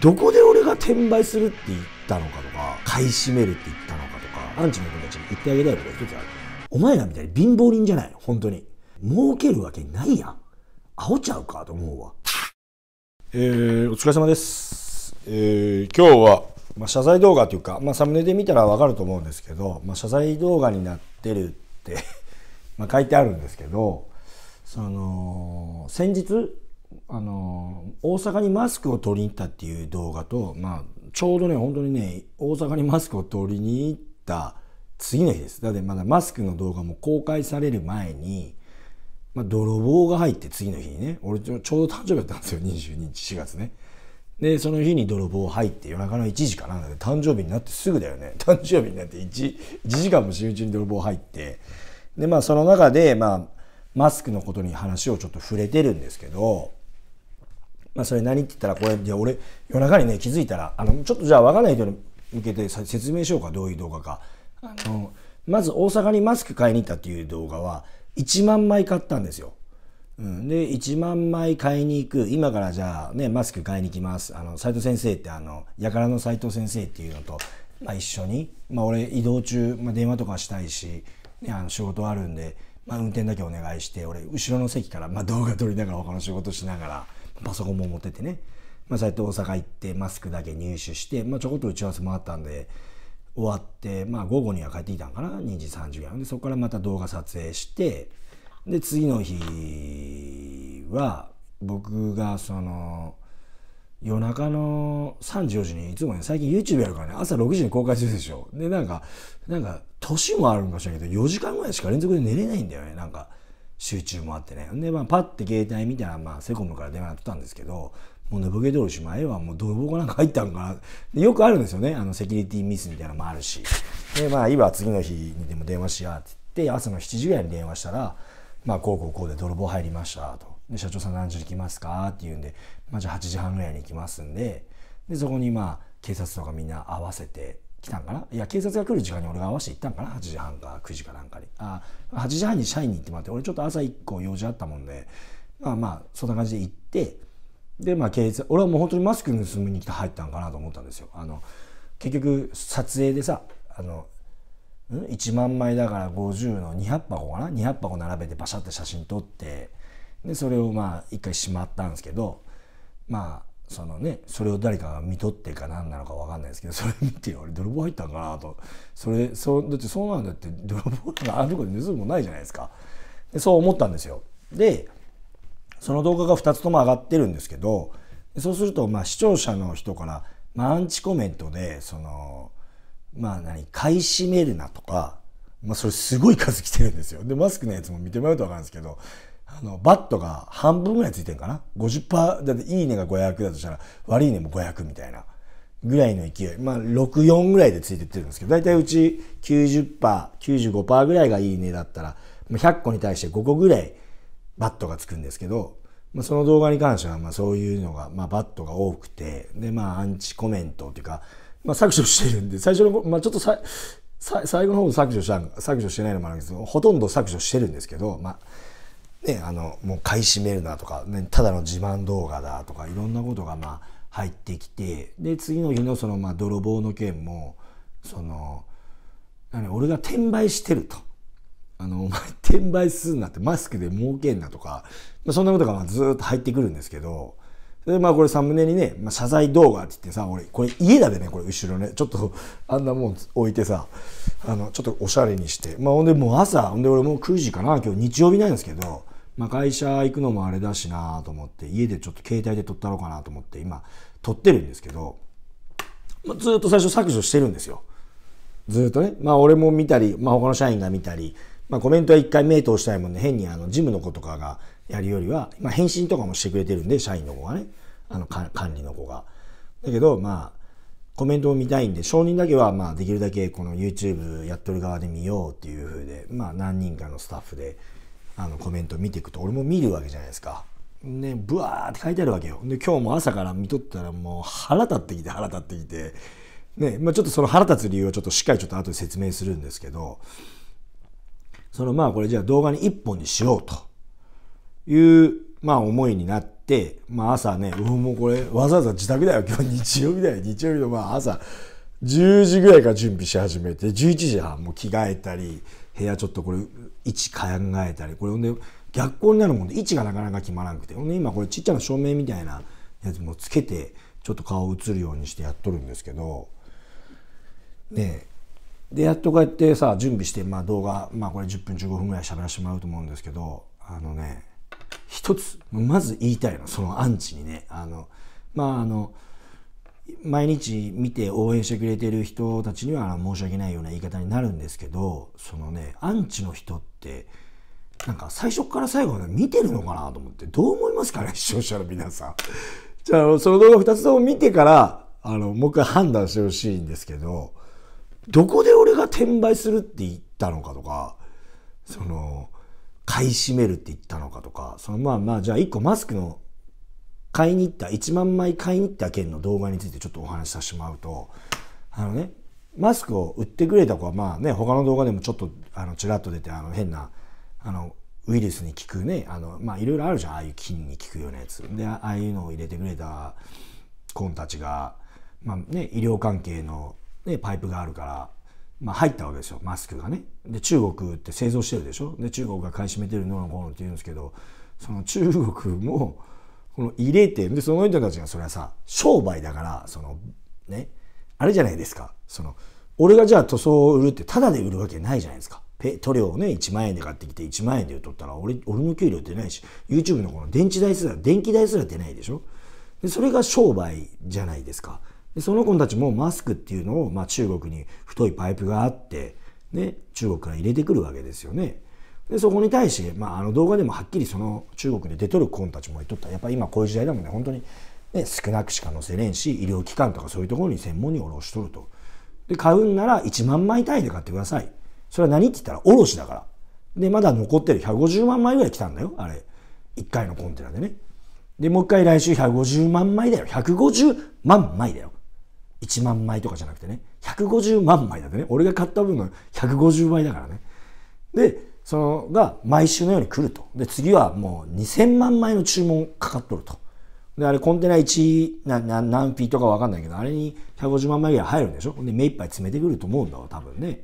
どこで俺が転売するって言ったのかとか、買い占めるって言ったのかとか、アンチの人たちに言ってあげたいことが一つある。お前らみたいに貧乏人じゃない本当に。儲けるわけないやん。煽っちゃうかと思うわ。えー、お疲れ様です。えー、今日は、まあ、謝罪動画というか、まあ、サムネで見たらわかると思うんですけど、まあ、謝罪動画になってるって ま書いてあるんですけど、その、先日、あの大阪にマスクを取りに行ったっていう動画と、まあ、ちょうどね本当にね大阪にマスクを取りに行った次の日ですだってまだマスクの動画も公開される前に、まあ、泥棒が入って次の日にね俺ちょうど誕生日だったんですよ22日4月ねでその日に泥棒入って夜中の1時かな誕生日になってすぐだよね 誕生日になって 1, 1時間も集中に泥棒入ってでまあその中でまあマスクのことに話をちょっと触れてるんですけどまあ、それ何って言ったら、これ、い俺、夜中にね、気づいたら、あの、ちょっとじゃあ分かんない人に向けて説明しようか、どういう動画か。あの、まず大阪にマスク買いに行ったっていう動画は、1万枚買ったんですよ。うん、で1万枚買いに行く今からじゃあねマスク買いに行きますあの斉藤先生ってあのやからの斉藤先生っていうのと、まあ、一緒に、まあ、俺移動中、まあ、電話とかしたいし、ね、あの仕事あるんで、まあ、運転だけお願いして俺後ろの席から、まあ、動画撮りながら他の仕事しながら。パソコンも持っててね、まあ、そうやって大阪行ってマスクだけ入手して、まあ、ちょこっと打ち合わせもあったんで終わって、まあ、午後には帰ってきたんかな2時30ぐらいでそこからまた動画撮影してで次の日は僕がその夜中の34時にいつもね最近 YouTube やるからね朝6時に公開するでしょでなんかなんか年もあるんかしらけど4時間ぐらいしか連続で寝れないんだよねなんか。集中もあってね。で、まあ、パッて携帯見たら、まあ、セコムから電話やってたんですけど、もう寝ぼけ通るし、前はもう泥棒がなんか入ったんかな。よくあるんですよね。あの、セキュリティミスみたいなのもあるし。で、まあ、今次の日にでも電話しやって言って、朝の7時ぐらいに電話したら、まあ、こうこうこうで泥棒入りましたと。で、社長さん何時に来ますかって言うんで、まあ、じゃあ8時半ぐらいに行きますんで、で、そこにまあ、警察とかみんな合わせて、来たんかないや警察が来る時間に俺が合わせて行ったんかな8時半か9時かなんかにあ8時半に社員に行ってもらって俺ちょっと朝1個用事あったもんでまあまあそんな感じで行ってでまあ警察俺はもう本当にマスク盗みに来て入ったんかなと思ったんですよあの結局撮影でさあの1万枚だから50の200箱かな200箱並べてバシャって写真撮ってでそれをまあ一回しまったんですけどまあそのねそれを誰かが見とってか何なのか分かんないですけどそれ見て俺泥棒入ったんかなとそれそうだってそうなんだって泥棒があるこで盗むもないじゃないですかでそう思ったんですよでその動画が2つとも上がってるんですけどそうするとまあ視聴者の人から、まあ、アンチコメントでそのまあ何買い占めるなとかまあ、それすごい数来てるんですよ。で、マスクのやつも見てもらうと分かるんですけど、あのバットが半分ぐらいついてるかな50%だっていいねが500だとしたら悪いねも500みたいなぐらいの勢いまあ64ぐらいでついてってるんですけどだいたいうち 90%95% ぐらいがいいねだったら100個に対して5個ぐらいバットがつくんですけど、まあ、その動画に関してはまあそういうのが、まあ、バットが多くてでまあアンチコメントっていうか、まあ、削除してるんで最初の、まあ、ちょっとさ最後の方削除した削除してないのもあるんですけどほとんど削除してるんですけどまあね、あのもう買い占めるなとか、ね、ただの自慢動画だとかいろんなことがまあ入ってきてで次の日のそのまあ泥棒の件もその俺が転売してると。あのお前転売すんなってマスクで儲けんなとか、まあ、そんなことがまあずっと入ってくるんですけどでまあこれサムネにね、まあ、謝罪動画って言ってさ俺これ家だでねこれ後ろねちょっとあんなもん置いてさあのちょっとおしゃれにして、まあ、ほんでもう朝ほんで俺もう9時かな今日日曜日なんですけどまあ、会社行くのもあれだしなと思って、家でちょっと携帯で撮ったろうかなと思って、今、撮ってるんですけど、まあ、ずっと最初削除してるんですよ。ずっとね。まあ、俺も見たり、まあ、他の社員が見たり、まあ、コメントは一回目通したいもんで、ね、変にあの、ジムの子とかがやるよりは、まあ、返信とかもしてくれてるんで、社員の子がね、あの、管理の子が。だけど、まあ、コメントを見たいんで、承認だけは、まあ、できるだけこの YouTube やっとる側で見ようっていう風で、まあ、何人かのスタッフで、あのコメント見ていくと俺も見るわけじゃないですか。ね、ブワーって書いてあるわけよ。で今日も朝から見とったらもう腹立ってきて腹立ってきて、ねまあ、ちょっとその腹立つ理由をちょっとしっかりちょっと後で説明するんですけどそのまあこれじゃあ動画に1本にしようというまあ思いになって、まあ、朝ね、うん、もうこれわざわざ自宅だよ今日日曜日だよ日曜日のまあ朝10時ぐらいから準備し始めて11時半もう着替えたり部屋ちょっとこれ位置考えたりこれほんで逆光になるもんで位置がなかなか決まらなくてほんで今これちっちゃな照明みたいなやつもつけてちょっと顔映るようにしてやっとるんですけどねでやっとこうやってさ準備して、まあ、動画、まあ、これ10分15分ぐらい喋らせてもらうと思うんですけどあのね一つまず言いたいのそのアンチにねあのまああの毎日見て応援してくれてる人たちには申し訳ないような言い方になるんですけどそのねアンチの人ってなんか最初から最後まで見てるのかなと思ってどう思いますかね 視聴者の皆さん。じゃあその動画2つとも見てからあのもう一回判断してほしいんですけどどこで俺が転売するって言ったのかとかその買い占めるって言ったのかとかそのまあまあじゃあ1個マスクの買いに行った、1万枚買いに行った件の動画についてちょっとお話しさせてもらうと、あのね、マスクを売ってくれた子は、まあね、他の動画でもちょっと、あの、ちらっと出て、あの、変な、あの、ウイルスに効くね、あの、まあ、いろいろあるじゃん、ああいう菌に効くようなやつ。で、ああいうのを入れてくれた子たちが、まあね、医療関係の、ね、パイプがあるから、まあ、入ったわけですよマスクがねで中国って製造してるでしょで中国が買い占めてるののこうのって言うんですけどその中国もこの入れて、で、その人たちがそれはさ、商売だから、その、ね、あれじゃないですか。その、俺がじゃあ塗装を売るってただで売るわけないじゃないですか。ペ塗料をね、1万円で買ってきて1万円で売っとったら俺、俺の給料出ないし、YouTube のこの電池代すら、電気代すら出ないでしょ。で、それが商売じゃないですか。で、その子たちもマスクっていうのを、まあ中国に太いパイプがあって、ね、中国から入れてくるわけですよね。でそこに対して、まあ、あの動画でもはっきりその中国で出とる子たちも言っとったやっぱ今こういう時代だもんね本当にね少なくしか載せれんし医療機関とかそういうところに専門に卸しとるとで買うんなら1万枚単位で買ってくださいそれは何って言ったら卸だからでまだ残ってる150万枚ぐらい来たんだよあれ1回のコンテナでねでもう一回来週150万枚だよ150万枚だよ1万枚とかじゃなくてね150万枚だってね俺が買った分の150倍だからねでそのが毎週のように来ると。で、次はもう2000万枚の注文かかっとると。で、あれコンテナ1、なな何フィートかわかんないけど、あれに150万枚ぐらい入るんでしょで、目いっぱい詰めてくると思うんだわ、多分ね。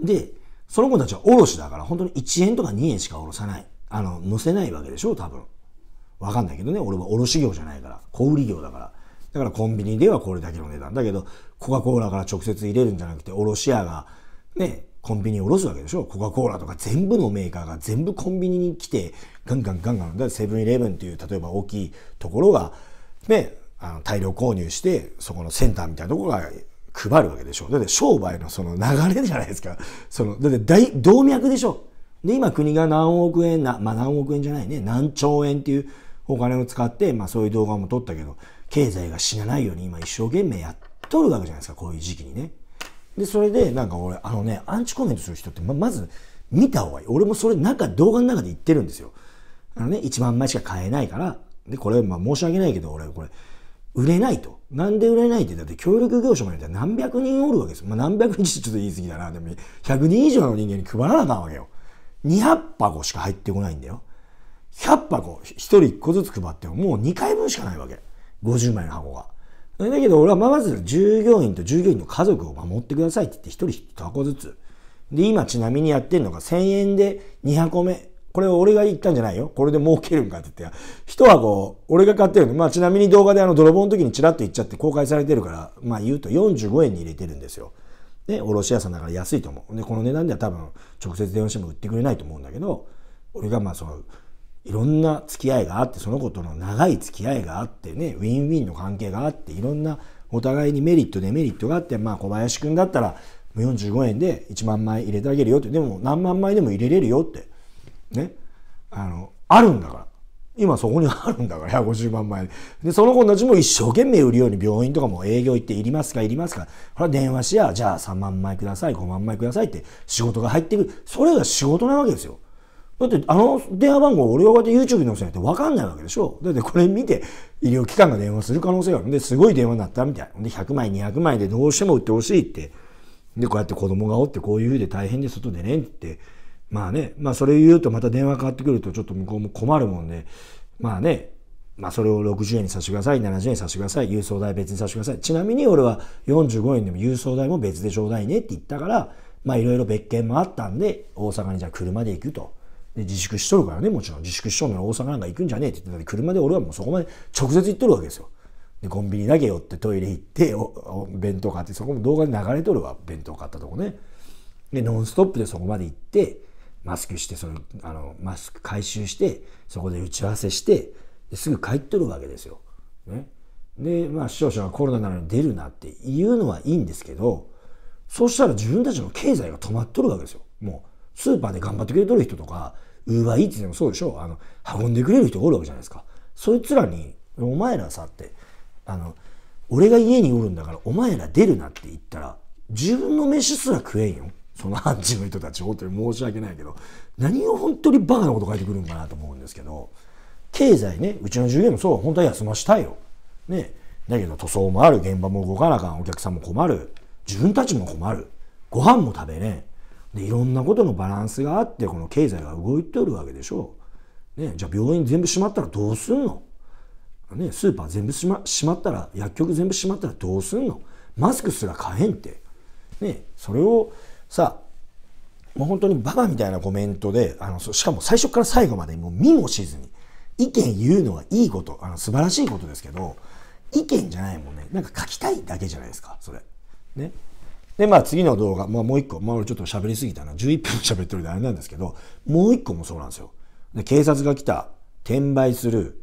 で、その子たちはおろしだから、本当に1円とか2円しかおろさない。あの、乗せないわけでしょ多分。わかんないけどね。俺はおろし業じゃないから。小売業だから。だからコンビニではこれだけの値段。だけど、コカ・コーラから直接入れるんじゃなくて、おろし屋が、ね、コンビニにろすわけでしょコカ・コーラとか全部のメーカーが全部コンビニに来てガンガンガンガンでセブンイレブンという例えば大きいところがねあの大量購入してそこのセンターみたいなところが配るわけでしょだって商売のその流れじゃないですかそのだって大動脈でしょで今国が何億円な、まあ、何億円じゃないね何兆円っていうお金を使って、まあ、そういう動画も撮ったけど経済が死なないように今一生懸命やっとるわけじゃないですかこういう時期にね。で、それで、なんか俺、あのね、アンチコメントする人って、ま、まず見た方がいい。俺もそれ、中動画の中で言ってるんですよ。あのね、1万枚しか買えないから、で、これ、まあ申し訳ないけど、俺、これ、売れないと。なんで売れないって、だって協力業者もいて何百人おるわけですよ。まあ何百人ちょっと言い過ぎだな。でも、100人以上の人間に配らなあかんわけよ。200箱しか入ってこないんだよ。100箱、1人1個ずつ配っても、もう2回分しかないわけ。50枚の箱が。だけど俺はまず従業員と従業員の家族を守ってくださいって言って一人一箱ずつ。で、今ちなみにやってるのが1000円で2箱目。これ俺が言ったんじゃないよ。これで儲けるんかって言って。一箱、俺が買ってるの。まあちなみに動画であの泥棒の時にチラッと言っちゃって公開されてるから、まあ言うと45円に入れてるんですよ。ね、卸屋さんだから安いと思う。で、この値段では多分直接電話しても売ってくれないと思うんだけど、俺がまあその、いろんな付き合いがあってその子との長い付き合いがあってねウィンウィンの関係があっていろんなお互いにメリットデメリットがあってまあ小林君だったら45円で1万枚入れてあげるよってでも何万枚でも入れれるよってねあのあるんだから今そこにあるんだから150万枚でその子たちも一生懸命売るように病院とかも営業行っていりますかいりますかほら、電話しやじゃあ3万枚ください5万枚くださいって仕事が入ってくるそれが仕事なわけですよ。だってあの電話番号俺がこうやって YouTube に載せないと分かんないわけでしょだってこれ見て医療機関が電話する可能性があるんですごい電話になったみたいで100枚200枚でどうしても売ってほしいってでこうやって子供がおってこういうふうで大変で外でねってまあねまあそれ言うとまた電話かかってくるとちょっと向こうも困るもんでまあねまあそれを60円にさしてください、70円にさしてください、郵送代別にさしてください。ちなみに俺は45円でも郵送代も別でちょうだいねって言ったから、まあいろいろ別件もあったんで、大阪にじゃあ車で行くと。で自粛しとるからねもちろん自粛しとるなら大阪なんか行くんじゃねえって言ってた車で俺はもうそこまで直接行っとるわけですよ。でコンビニだけ寄ってトイレ行ってお弁当買ってそこも動画で流れとるわ弁当買ったとこね。でノンストップでそこまで行ってマスクしてその、あのマスク回収してそこで打ち合わせしてすぐ帰っとるわけですよ。ね、でまあ視聴者がコロナなのに出るなっていうのはいいんですけどそうしたら自分たちの経済が止まっとるわけですよ。もうスーパーで頑張ってくれとる人とかウーバーイーツでもそうでしょあの運んでくれる人おるわけじゃないですかそいつらに「お前らさ」ってあの俺が家におるんだからお前ら出るなって言ったら自分の飯すら食えんよその自ンチの人たち本当に申し訳ないけど何を本当にバカなこと書いてくるんかなと思うんですけど経済ねうちの従業員もそう本当は休ましたいよ。ねだけど塗装もある現場も動かなあかんお客さんも困る自分たちも困るご飯も食べれんでいろんなことのバランスがあってこの経済が動いておるわけでしょう、ね、じゃあ病院全部閉まったらどうすんの、ね、スーパー全部閉ま閉まったら薬局全部閉まったらどうすんのマスクすら買えんって、ね、それをさもう本当にバカみたいなコメントであのしかも最初から最後までもう見もしずに意見言うのはいいことあの素晴らしいことですけど意見じゃないもんねなんか書きたいだけじゃないですかそれねで、まあ次の動画、まあもう一個、まあ俺ちょっと喋りすぎたな、11分 喋ってるんであれなんですけど、もう一個もそうなんですよ。で、警察が来た、転売する。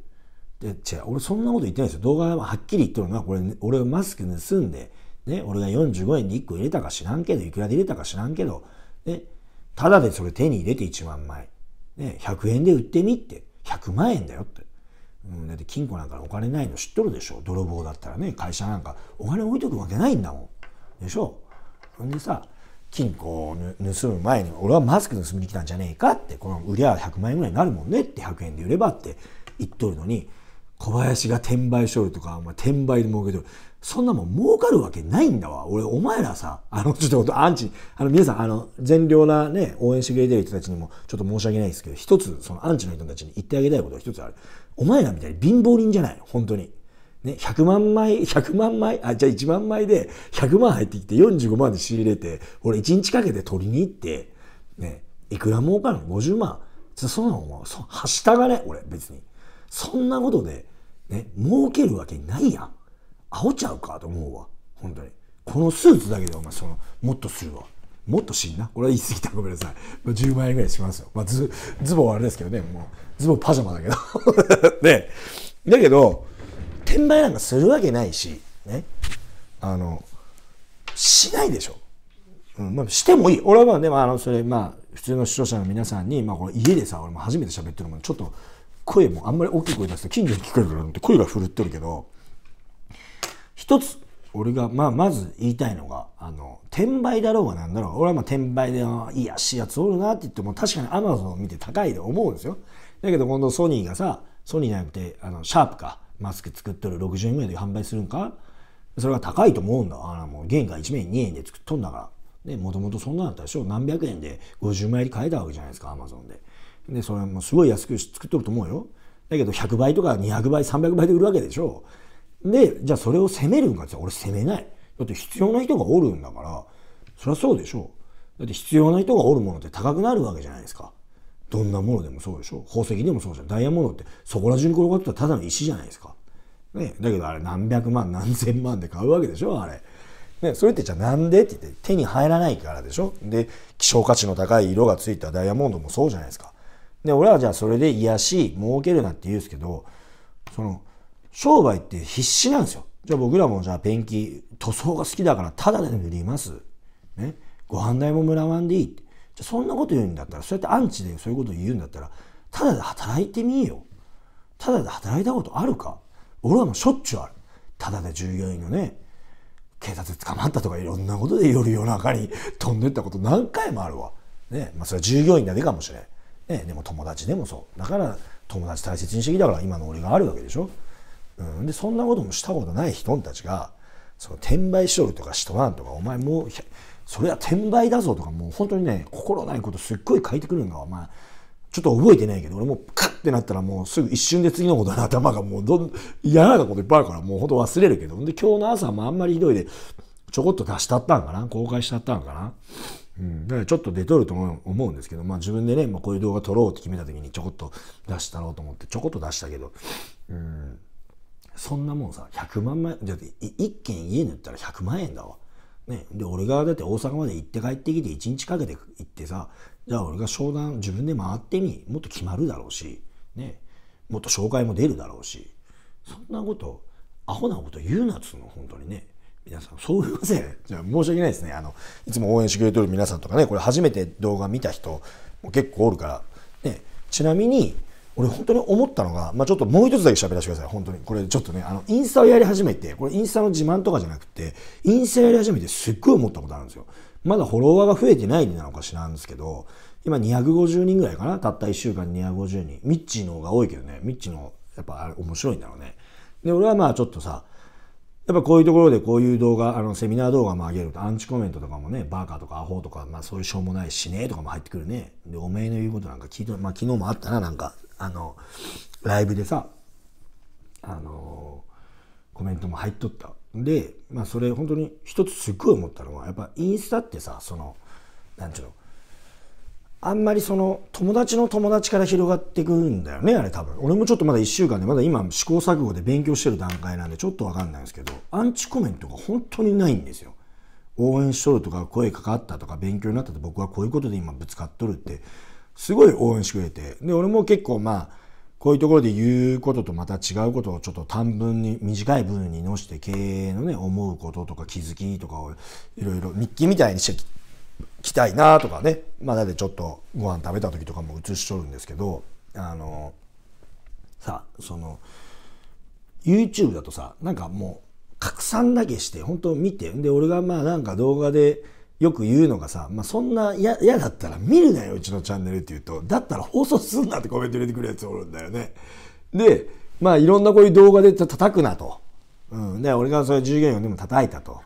で、違う、俺そんなこと言ってないですよ。動画ははっきり言ってるのは、これ、俺マスク盗んで、ね、俺が45円に1個入れたか知らんけど、いくらで入れたか知らんけど、ね、ただでそれ手に入れて1万枚。ね、100円で売ってみって。100万円だよって。うん、だって金庫なんかお金ないの知っとるでしょ。泥棒だったらね、会社なんかお金置いとくわけないんだもん。でしょほんでさ金庫を盗む前に俺はマスク盗みに来たんじゃねえかってこの売りゃ100万円ぐらいになるもんねって100円で売ればって言っとるのに小林が転売しょるとかまあ、転売で儲けとるそんなもん儲かるわけないんだわ俺お前らさあのちょっとアンチあの皆さんあの善良なね応援してくれてる人たちにもちょっと申し訳ないですけど一つそのアンチの人たちに言ってあげたいことが一つあるお前らみたいに貧乏人じゃない本当にね、100万枚、100万枚、あ、じゃあ1万枚で100万入ってきて45万で仕入れて、俺1日かけて取りに行って、ね、いくら儲かるの ?50 万。そんなの、そはしたがれ、俺、別に。そんなことで、ね、儲けるわけないやん。おちゃうかと思うわ。本当に。このスーツだけで、お前、その、もっとするわ。もっとしんな。これは言い過ぎた。ごめんなさい。10万円ぐらいしますよ。まあ、ズ、ズボンはあれですけどね、もう、ズボンパジャマだけど。ね。だけど、転売なんかするわけないし、ね。あの、しないでしょ。うん、まあ、してもいい。俺はまあ、でも、あの、それ、まあ、普通の視聴者の皆さんに、まあ、これ家でさ、俺も初めて喋ってるもん、ちょっと、声もあんまり大きい声出すと近所に聞こえるからって声が震ってるけど、一つ、俺が、まあ、まず言いたいのが、あの、転売だろうがなんだろう俺はまあ、転売で、いやしいやつおるなって言っても、確かにアマゾンを見て高いで思うんですよ。だけど、今度ソニーがさ、ソニーじゃなくて、あの、シャープか。マスク作っとる60いで販売するんかそれは高いと思うんだ。あらもう原価1名2円で作っとんだから。ね、もともとそんなだったでしょ。何百円で50枚入り買えたわけじゃないですか、アマゾンで。で、それもすごい安く作っとると思うよ。だけど100倍とか200倍、300倍で売るわけでしょ。で、じゃあそれを責めるんかって俺責めない。だって必要な人がおるんだから、そりゃそうでしょ。だって必要な人がおるものって高くなるわけじゃないですか。どんなものでもそうでしょ宝石でもそうじゃんダイヤモンドってそこら中に転がってたらただの石じゃないですか、ね、だけどあれ何百万何千万で買うわけでしょあれ、ね、それってじゃあなんでって言って手に入らないからでしょで希少価値の高い色がついたダイヤモンドもそうじゃないですかで俺はじゃあそれで癒し儲けるなって言うんですけどその商売って必死なんですよじゃあ僕らもじゃあペンキ塗装が好きだからただで塗りますねご飯代ももらわんでいいってじゃそんなこと言うんだったらそうやってアンチでそういうこと言うんだったらただで働いてみよただで働いたことあるか俺はもうしょっちゅうあるただで従業員のね警察捕まったとかいろんなことで夜夜中に 飛んでったこと何回もあるわ。ねまあ、それは従業員だけかもしれん。ね、でも友達でもそう。だから友達大切にしてきたから今の俺があるわけでしょ。うん、でそんなこともしたことない人たちがその転売しとるとかしとらんとかお前もうそれは転売だぞとか、もう本当にね、心ないことすっごい書いてくるんだわ、お前。ちょっと覚えてないけど、俺もカッてなったらもうすぐ一瞬で次のことの頭がもうどん、嫌なこといっぱいあるからもうほんと忘れるけど。で、今日の朝もあんまりひどいで、ちょこっと出したったんかな公開しちゃったんかなうん、だからちょっと出とると思うんですけど、まあ自分でね、まあ、こういう動画撮ろうって決めた時にちょこっと出したろうと思ってちょこっと出したけど、うん、そんなもんさ、100万枚、だって一軒家塗ったら100万円だわ。ね、で俺がだって大阪まで行って帰ってきて1日かけて行ってさじゃあ俺が商談自分で回ってみもっと決まるだろうし、ね、もっと紹介も出るだろうしそんなことアホなこと言うなっつうの本当にね皆さんそう言いませんじゃあ申し訳ないですねあのいつも応援してくれてる皆さんとかねこれ初めて動画見た人も結構おるから、ね、ちなみに俺本当に思ったのが、まあ、ちょっともう一つだけ喋らせてください本当にこれちょっとねあのインスタをやり始めてこれインスタの自慢とかじゃなくてインスタやり始めてすっごい思ったことあるんですよまだフォロワーが増えてないなのか知らんですけど今250人ぐらいかなたった1週間250人ミッチーの方が多いけどねミッチーのやっぱあれ面白いんだろうねで俺はまあちょっとさやっぱこういうところでこういう動画、あのセミナー動画も上げると、アンチコメントとかもね、バーカーとかアホとか、まあそういうしょうもないしねとかも入ってくるね。で、おめえの言うことなんか聞いて、まあ昨日もあったな、なんかあのライブでさあのコメントも入っとったで、まあ、それ本当に一つすっごい思ったのはやっぱインスタってさその何ちゅうのあんまりその友達の友達から広がってくんだよねあれ多分俺もちょっとまだ1週間でまだ今試行錯誤で勉強してる段階なんでちょっと分かんないんですけどアンチコメントが本当にないんですよ応援しとるとか声かかったとか勉強になったと僕はこういうことで今ぶつかっとるってすごい応援してくれて。で、俺も結構まあ、こういうところで言うこととまた違うことをちょっと短文に、短い文にのして経営のね、思うこととか気づきとかをいろいろ日記みたいにしてきたいなとかね。まあ、だってちょっとご飯食べた時とかも映しとるんですけど、あの、さ、その、YouTube だとさ、なんかもう拡散だけして、本当見て、んで、俺がまあなんか動画で、よく言うのがさ、まあ、そんな嫌だったら見るなようちのチャンネルって言うとだったら放送すんなってコメント入れてくるやつおるんだよねでまあいろんなこういう動画で叩くなと、うん、で俺がそれ従業員でも叩いたと、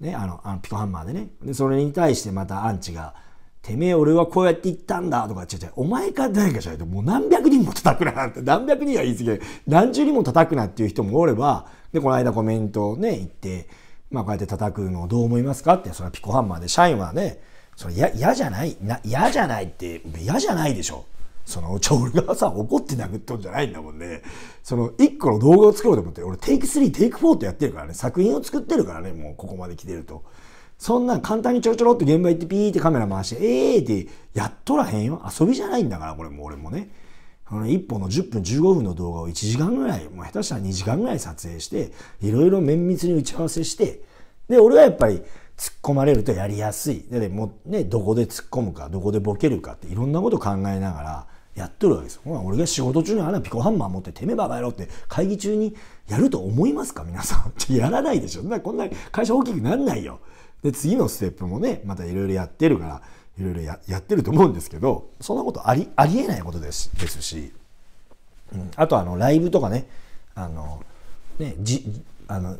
ね、あのあのピコハンマーでねでそれに対してまたアンチが「てめえ俺はこうやって言ったんだ」とか「違う違うお前か誰かじゃないともう何百人も叩くな」って何百人は言い過ぎ何十人も叩くなっていう人もおればでこの間コメントをね言って「まあこうやって叩くのをどう思いますかって、それはピコハンマーで、社員はね、それ嫌じゃない嫌じゃないって、嫌じゃないでしょ。その、ちょ、俺がさ、怒って殴っとんじゃないんだもんね。その、一個の動画を作ろうと思って、俺テイク3、テイク4ってやってるからね、作品を作ってるからね、もうここまで来てると。そんな簡単にちょろちょろって現場行ってピーってカメラ回して、ええーってやっとらへんよ。遊びじゃないんだから、これも俺もね。この1本の10分15分の動画を1時間ぐらい、もう下手したら2時間ぐらい撮影して、いろいろ綿密に打ち合わせして、で、俺はやっぱり突っ込まれるとやりやすい。で、もね、どこで突っ込むか、どこでボケるかっていろんなこと考えながらやっとるわけですよ。ほら、俺が仕事中にあんなピコハンマー持っててめえばばやろうって会議中にやると思いますか皆さん。やらないでしょ。こんな会社大きくなんないよ。で、次のステップもね、またいろいろやってるから、いろいろやってると思うんですけどそんなことありありえないことですですし、うん、あとあのライブとかねあのねじあの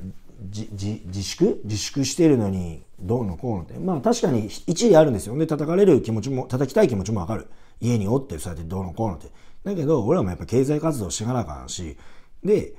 じじ自粛自粛してるのにどうのこうのってまあ確かに一理あるんですよね叩かれる気持ちも叩きたい気持ちもわかる家におってそうやってどうのこうのってだけど俺らもやっぱ経済活動していかなあかんしで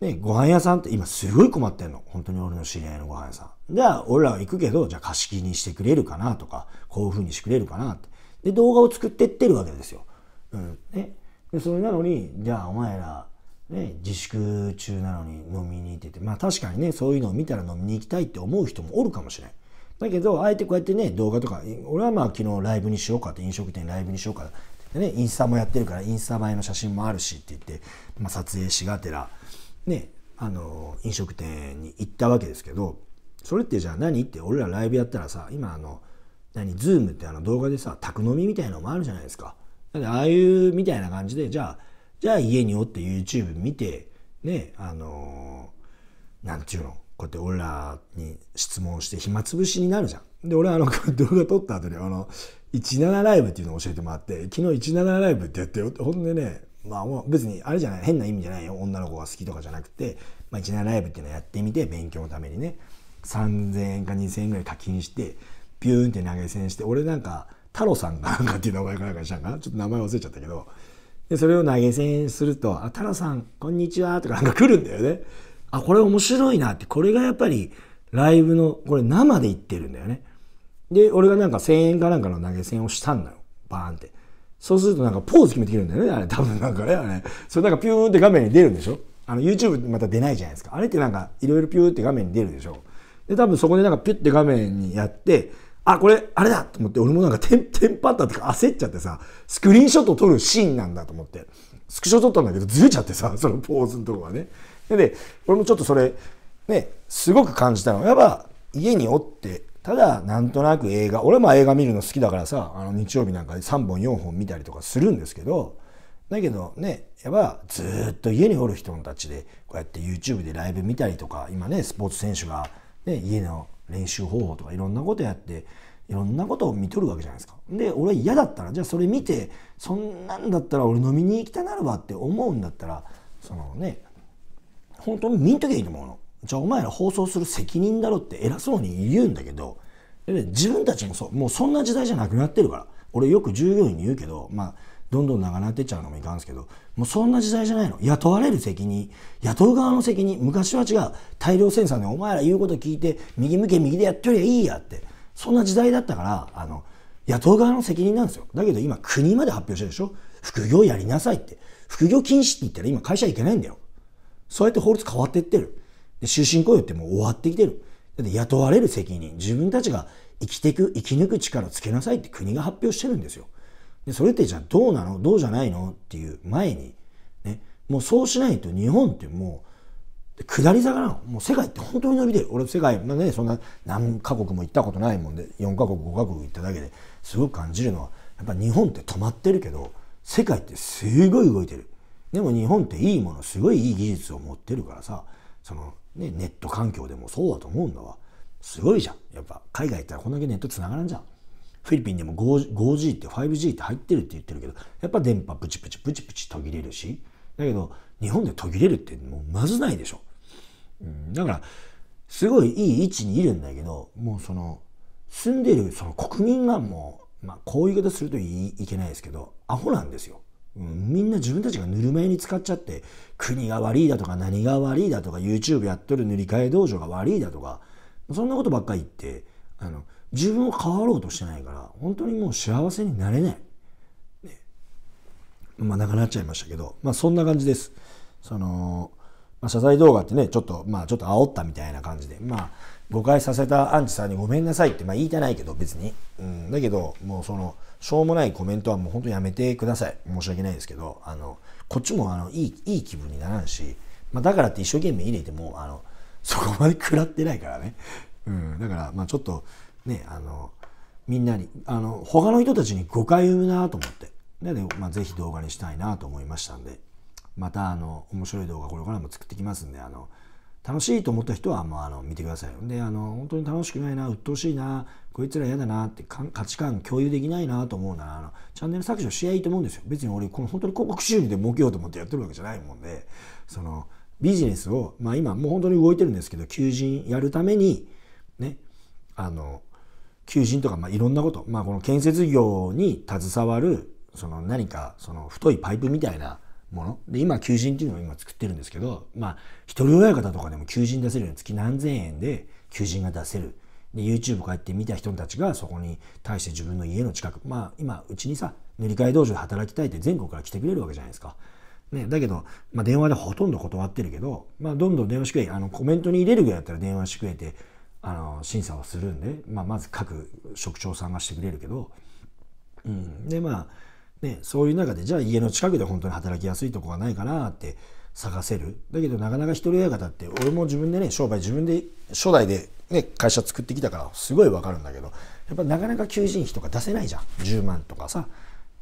で、ご飯屋さんって今すごい困ってんの。本当に俺の知り合いのご飯屋さん。じゃあ、俺らは行くけど、じゃあ貸し切りにしてくれるかなとか、こういう風にしてくれるかなって。で、動画を作ってってるわけですよ。うん。ね。で、それなのに、じゃあお前ら、ね、自粛中なのに飲みに行ってて、まあ確かにね、そういうのを見たら飲みに行きたいって思う人もおるかもしれん。だけど、あえてこうやってね、動画とか、俺はまあ昨日ライブにしようかって、飲食店ライブにしようかってね、インスタもやってるから、インスタ映えの写真もあるしって言って、まあ撮影しがてら、ね、あの、飲食店に行ったわけですけど、それってじゃあ何って俺らライブやったらさ、今あの、何、ズームってあの動画でさ、宅飲みみたいのもあるじゃないですか。だってああいうみたいな感じで、じゃあ、じゃあ家におって YouTube 見て、ね、あのなんちゅうの、こうやって俺らに質問して暇つぶしになるじゃん。で、俺はあの、動画撮った後にあの、17ライブっていうのを教えてもらって、昨日17ライブってやって、ほんでね、まあ別にあれじゃない変な意味じゃないよ女の子が好きとかじゃなくて、まあ、一年ライブっていうのをやってみて勉強のためにね3,000円か2,000円ぐらい課金してビューンって投げ銭して俺なんか太郎さんがなんかっていう名前かなんかしたんかなちょっと名前忘れちゃったけどでそれを投げ銭すると「あ太郎さんこんにちは」とかなんか来るんだよね。あこれ面白いなってこれがやっぱりライブのこれ生で言ってるんだよね。で俺がなんか1,000円かなんかの投げ銭をしたんだよバーンって。そうするとなんかポーズ決めてくるんだよね、あれ。多分なんかね、あれ。それなんかピューって画面に出るんでしょあの YouTube また出ないじゃないですか。あれってなんかいろいろピューって画面に出るでしょで、多分そこでなんかピュって画面にやって、あ、これ、あれだと思って、俺もなんかテン、テンパったってか焦っちゃってさ、スクリーンショットを撮るシーンなんだと思って、スクショ撮ったんだけど、ずれちゃってさ、そのポーズのとこがね。で、俺もちょっとそれ、ね、すごく感じたのは、やっぱ、家におって、ただ、なんとなく映画、俺も映画見るの好きだからさ、あの日曜日なんかで3本4本見たりとかするんですけど、だけどね、やっぱずっと家におる人たちで、こうやって YouTube でライブ見たりとか、今ね、スポーツ選手が、ね、家の練習方法とかいろんなことやって、いろんなことを見とるわけじゃないですか。で、俺嫌だったら、じゃあそれ見て、そんなんだったら俺飲みに行きたならばって思うんだったら、そのね、本当に見んときゃいいと思うの。じゃあお前ら放送する責任だろって偉そうに言うんだけど自分たちもそうもうそんな時代じゃなくなってるから俺よく従業員に言うけどまあどんどん長なってっちゃうのもいかんすけどもうそんな時代じゃないの雇われる責任雇う側の責任昔は違う大量生産でお前ら言うこと聞いて右向け右でやってりゃいいやってそんな時代だったからあの雇う側の責任なんですよだけど今国まで発表してるでしょ副業やりなさいって副業禁止って言ったら今会社行けないんだよそうやって法律変わってってるで終身雇用ってもう終わってきてる。だって雇われる責任、自分たちが生きていく、生き抜く力をつけなさいって国が発表してるんですよ。でそれってじゃあどうなのどうじゃないのっていう前に、ね、もうそうしないと日本ってもう、下り坂なの。もう世界って本当に伸びてる。俺世界、まあね、そんな何カ国も行ったことないもんで、4カ国、5カ国行っただけですごく感じるのは、やっぱ日本って止まってるけど、世界ってすごい動いてる。でも日本っていいもの、すごいいい技術を持ってるからさ、そのね、ネット環境でもそうだと思うんだわ。すごいじゃん。やっぱ海外行ったらこんだけネット繋がらんじゃん。フィリピンでも 5G, って 5G って入ってるって言ってるけど、やっぱ電波プチプチプチプチ途切れるし、だけど日本で途切れるってもうまずないでしょ。うん、だから、すごいいい位置にいるんだけど、もうその、住んでるその国民がもう、まあこういう言い方するといいいけないですけど、アホなんですよ。うん、みんな自分たちがぬるま湯に使っちゃって国が悪いだとか何が悪いだとか YouTube やっとる塗り替え道場が悪いだとかそんなことばっかり言ってあの自分を変わろうとしてないから本当にもう幸せになれない、ね、まあなくなっちゃいましたけどまあそんな感じですその、まあ、謝罪動画ってねちょっとまあちょっと煽ったみたいな感じでまあ誤解させたアンチさんにごめんなさいって、まあ言いたないけど別に。うん、だけど、もうその、しょうもないコメントはもう本当やめてください。申し訳ないですけど、あの、こっちもあの、いい、いい気分にならんし、まあだからって一生懸命入れても、あの、そこまで食らってないからね。うん、だから、まあちょっと、ね、あの、みんなに、あの、他の人たちに誤解を生むなと思って。で、まあぜひ動画にしたいなと思いましたんで、またあの、面白い動画これからも作ってきますんで、あの、楽しいと思った人はもうあの見てください。であの本当に楽しくないな鬱陶しいなこいつら嫌だなって価値観共有できないなと思うならあのチャンネル削除しやいいと思うんですよ。別に俺この本当に広告収入で儲けようと思ってやってるわけじゃないもんでそのビジネスを、まあ、今もう本当に動いてるんですけど求人やるためにねあの求人とか、まあ、いろんなこと、まあ、この建設業に携わるその何かその太いパイプみたいなもので今求人っていうのを今作ってるんですけどまあ一人親方とかでも求人出せるように月何千円で求人が出せるで YouTube こうやって見た人たちがそこに対して自分の家の近くまあ今うちにさ塗り替え道場で働きたいって全国から来てくれるわけじゃないですか。ね、だけど、まあ、電話でほとんど断ってるけど、まあ、どんどん電話してくれあのコメントに入れるぐらいだったら電話してくれてあの審査をするんで、まあ、まず各職長さんがしてくれるけど、うん、でまあね、そういう中でじゃあ家の近くで本当に働きやすいとこがないかなって探せるだけどなかなか一人親方って俺も自分でね商売自分で初代で、ね、会社作ってきたからすごいわかるんだけどやっぱなかなか求人費とか出せないじゃん10万とかさ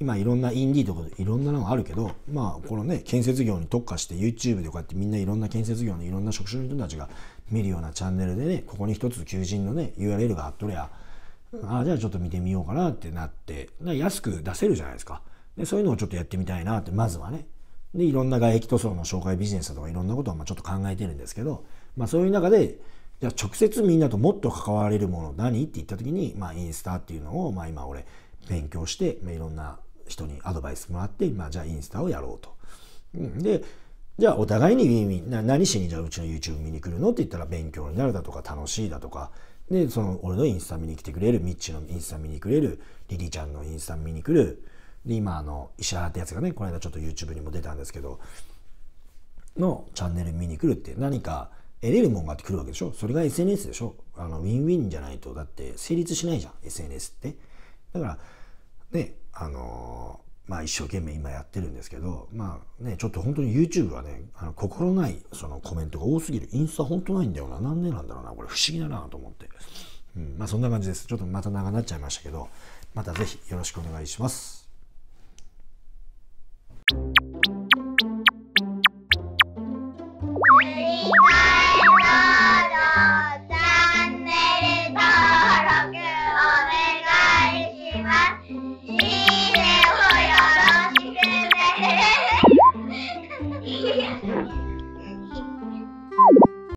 今いろんなインディーとかいろんなのがあるけどまあこのね建設業に特化して YouTube でこうやってみんないろんな建設業のいろんな職種の人たちが見るようなチャンネルでねここに一つ求人のね URL が貼っとりゃあじゃあちょっと見てみようかなってなって、安く出せるじゃないですか。で、そういうのをちょっとやってみたいなって、まずはね。で、いろんな外壁塗装の紹介ビジネスとかいろんなことをまちょっと考えてるんですけど、まあそういう中で、じゃあ直接みんなともっと関われるもの何って言った時に、まあインスタっていうのを、まあ今俺勉強して、まあ、いろんな人にアドバイスもらって、まあじゃあインスタをやろうと。うん、で、じゃあお互いにウィンウィン、何しにじゃあうちの YouTube 見に来るのって言ったら勉強になるだとか楽しいだとか、で、その、俺のインスタ見に来てくれる、ミッチのインスタ見に来れる、リリちゃんのインスタ見に来る、で、今、あの、石原ってやつがね、この間ちょっと YouTube にも出たんですけど、のチャンネル見に来るって何か得れるもんがあって来るわけでしょそれが SNS でしょあの、ウィンウィンじゃないと、だって成立しないじゃん、SNS って。だから、ね、あのまあ、一生懸命今やってるんですけど、まあね、ちょっと本当に YouTube はね、あの心ないそのコメントが多すぎる。インスタ本当ないんだよな。なんでなんだろうな。これ不思議だなと思って。うん、まあそんな感じです。ちょっとまた長なっちゃいましたけど、また是非よろしくお願いします。